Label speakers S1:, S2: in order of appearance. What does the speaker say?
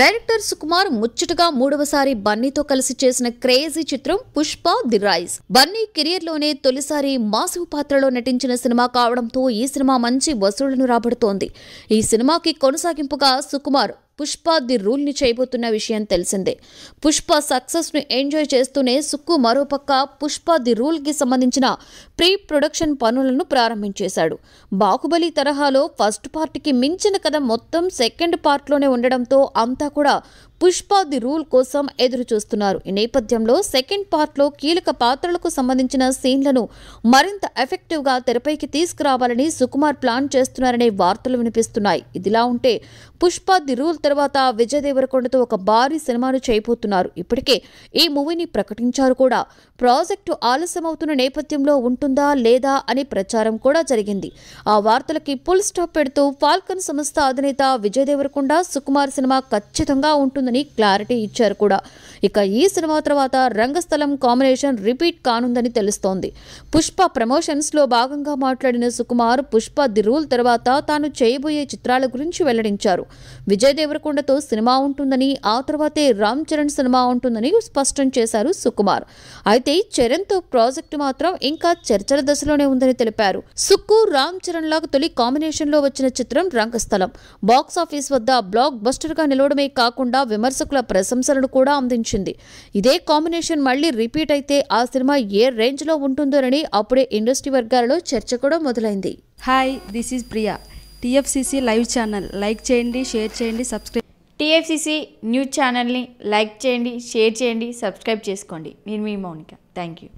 S1: director Sukumar ముచ్చటగా మూడవసారి బన్నీతో కలిసి చేసిన క్రేజీ చిత్రం Pushpa the rise Bunny career లోనే తొలిసారి మాసువు పాత్రలో నటించిన సినిమా కావడంతో ఈ సినిమా మంచి వసూళ్లను రాబడుతోంది ఈ సినిమాకి కొనసాగింపుగా సుకుమార్ పుష్ప ది రూల్ని చేయబోతున్న విషయం తెలిసిందే పుష్ప సక్సెస్ను ఎంజాయ్ చేస్తూనే సుక్కు మరోపక్క పుష్ప ది రూల్కి సంబంధించిన ప్రీ ప్రొడక్షన్ పనులను ప్రారంభించేశాడు బాహుబలి తరహాలో ఫస్ట్ పార్ట్కి మించిన కథ మొత్తం సెకండ్ పార్ట్లోనే ఉండడంతో అంతా కూడా పుష్ప ది రూల్ కోసం ఎదురు చూస్తున్నారు ఈ నేపథ్యంలో సెకండ్ పార్ట్లో కీలక పాత్రలకు సంబంధించిన సీన్లను మరింత ఎఫెక్టివ్గా తెరపైకి తీసుకురావాలని సుకుమార్ ప్లాన్ చేస్తున్నారనే వార్తలు వినిపిస్తున్నాయి ఇదిలా ఉంటే పుష్ప ది రూల్ తర్వాత విజయ్ దేవరకొండతో ఒక భారీ సినిమాను చేయబోతున్నారు ఇప్పటికే ఈ మూవీని ప్రకటించారు కూడా ప్రాజెక్టు ఆలస్యమవుతున్న నేపథ్యంలో ఉంటుందా లేదా అనే ప్రచారం కూడా జరిగింది ఆ వార్తలకి పుల్ స్టాప్ పెడుతూ ఫాల్కన్ సంస్థ అధినేత విజయ్ దేవరకొండ సుకుమార్ సినిమా ఖచ్చితంగా ఉంటుంది ఉంటుందని క్లారిటీ ఇచ్చారు కూడా ఇక ఈ సినిమా తర్వాత రంగస్థలం కాంబినేషన్ రిపీట్ కానుందని తెలుస్తోంది పుష్ప ప్రమోషన్స్లో భాగంగా మాట్లాడిన సుకుమార్ పుష్ప ది రూల్ తర్వాత తాను చేయబోయే చిత్రాల గురించి వెల్లడించారు విజయ్ దేవరకొండతో సినిమా ఉంటుందని ఆ తర్వాతే రామ్ చరణ్ సినిమా ఉంటుందని స్పష్టం చేశారు సుకుమార్ అయితే చరణ్తో ప్రాజెక్టు మాత్రం ఇంకా చర్చల దశలోనే ఉందని తెలిపారు సుక్కు రామ్ చరణ్ లాగా తొలి కాంబినేషన్లో వచ్చిన చిత్రం రంగస్థలం బాక్సాఫీస్ వద్ద బ్లాక్ బస్టర్గా నిలవడమే కాకుండా విమర్శకుల ప్రశంసలను కూడా అందించింది ఇదే కాంబినేషన్ మళ్ళీ రిపీట్ అయితే ఆ సినిమా ఏ రేంజ్లో ఉంటుందోనని అప్పుడే ఇండస్ట్రీ వర్గాలలో చర్చ కూడా మొదలైంది hi
S2: this is Priya TFCC live channel like చేయండి షేర్ చేయండి సబ్స్క్రైబ్ టిఎఫ్సిసి న్యూస్ ఛానల్ని లైక్ చేయండి షేర్ చేయండి సబ్స్క్రైబ్ చేసుకోండి నేను మీ మౌనిక థ్యాంక్ యూ